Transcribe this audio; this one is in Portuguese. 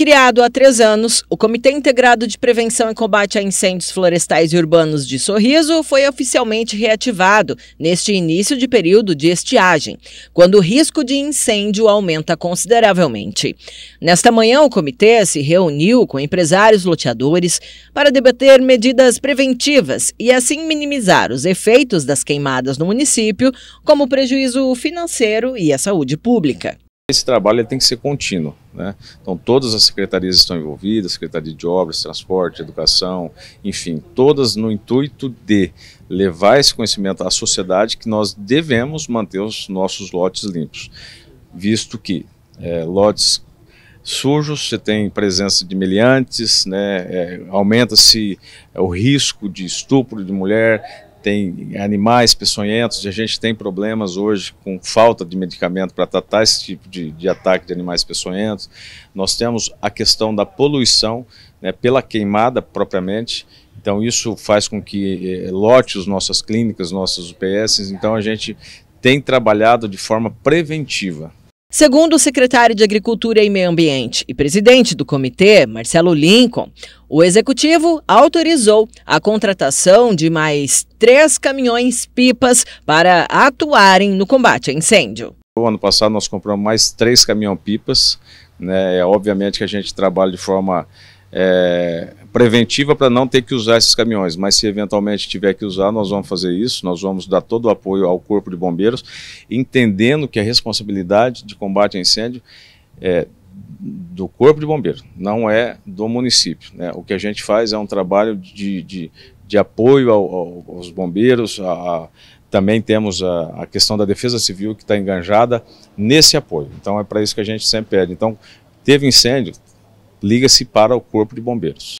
Criado há três anos, o Comitê Integrado de Prevenção e Combate a Incêndios Florestais e Urbanos de Sorriso foi oficialmente reativado neste início de período de estiagem, quando o risco de incêndio aumenta consideravelmente. Nesta manhã, o comitê se reuniu com empresários loteadores para debater medidas preventivas e assim minimizar os efeitos das queimadas no município, como o prejuízo financeiro e a saúde pública. Esse trabalho tem que ser contínuo né? Então, todas as secretarias estão envolvidas Secretaria de Obras, Transporte, Educação, enfim, todas no intuito de levar esse conhecimento à sociedade que nós devemos manter os nossos lotes limpos, visto que é, lotes sujos, você tem presença de meliantes, né, é, aumenta-se é, o risco de estupro de mulher, tem animais peçonhentos, a gente tem problemas hoje com falta de medicamento para tratar esse tipo de, de, ataque de animais peçonhentos. Nós temos a questão da poluição né, pela queimada propriamente, então isso faz com que eh, lote as nossas clínicas, nossas UPS, então a gente tem trabalhado de forma preventiva. Segundo o secretário de Agricultura e Meio Ambiente e presidente do comitê, Marcelo Lincoln, o executivo autorizou a contratação de mais três caminhões-pipas para atuarem no combate a incêndio. O ano passado nós compramos mais três caminhão-pipas. Né? Obviamente que a gente trabalha de forma é, preventiva para não ter que usar esses caminhões, mas se eventualmente tiver que usar, nós vamos fazer isso, nós vamos dar todo o apoio ao Corpo de Bombeiros, entendendo que a responsabilidade de combate a incêndio é do Corpo de Bombeiros, não é do município. Né? O que a gente faz é um trabalho de, de, de apoio ao, ao, aos bombeiros, a, a, também temos a, a, questão da defesa civil que está enganjada nesse apoio. Então é para isso que a gente sempre pede. Então, teve incêndio, liga-se para o Corpo de Bombeiros.